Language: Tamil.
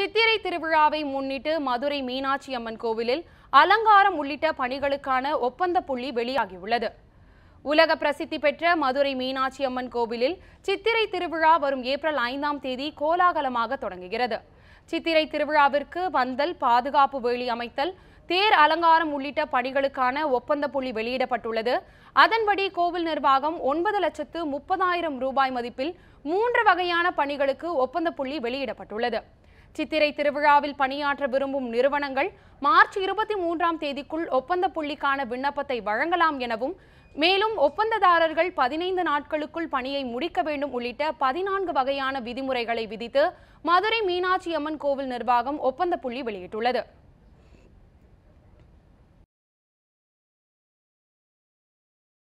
சித்திரை திருவிழாவை முன்னிட்டு மதுரை மீனாட்சி அம்மன் கோவிலில் அலங்காரம் உள்ளிட்ட பணிகளுக்கான ஒப்பந்த புள்ளி வெளியாகியுள்ளது உலக பிரசித்தி பெற்ற மதுரை மீனாட்சி அம்மன் கோவிலில் சித்திரை திருவிழா வரும் ஏப்ரல் ஐந்தாம் தேதி கோலாகலமாக தொடங்குகிறது சித்திரை திருவிழாவிற்கு வந்தல் பாதுகாப்பு வேலி அமைத்தல் தேர் அலங்காரம் உள்ளிட்ட பணிகளுக்கான ஒப்பந்த புள்ளி வெளியிடப்பட்டுள்ளது அதன்படி கோவில் நிர்வாகம் ஒன்பது லட்சத்து முப்பதாயிரம் ரூபாய் மதிப்பில் மூன்று வகையான பணிகளுக்கு ஒப்பந்த புள்ளி வெளியிடப்பட்டுள்ளது சித்திரை திருவிழாவில் பணியாற்ற விரும்பும் நிறுவனங்கள் மார்ச் இருபத்தி மூன்றாம் தேதிக்குள் ஒப்பந்த புள்ளிக்கான விண்ணப்பத்தை வழங்கலாம் எனவும் மேலும் ஒப்பந்ததாரர்கள் பதினைந்து நாட்களுக்குள் பணியை முடிக்க வேண்டும் உள்ளிட்ட பதினான்கு வகையான விதிமுறைகளை விதித்து மதுரை மீனாட்சி அம்மன் கோவில் நிர்வாகம் ஒப்பந்த புள்ளி வெளியிட்டுள்ளது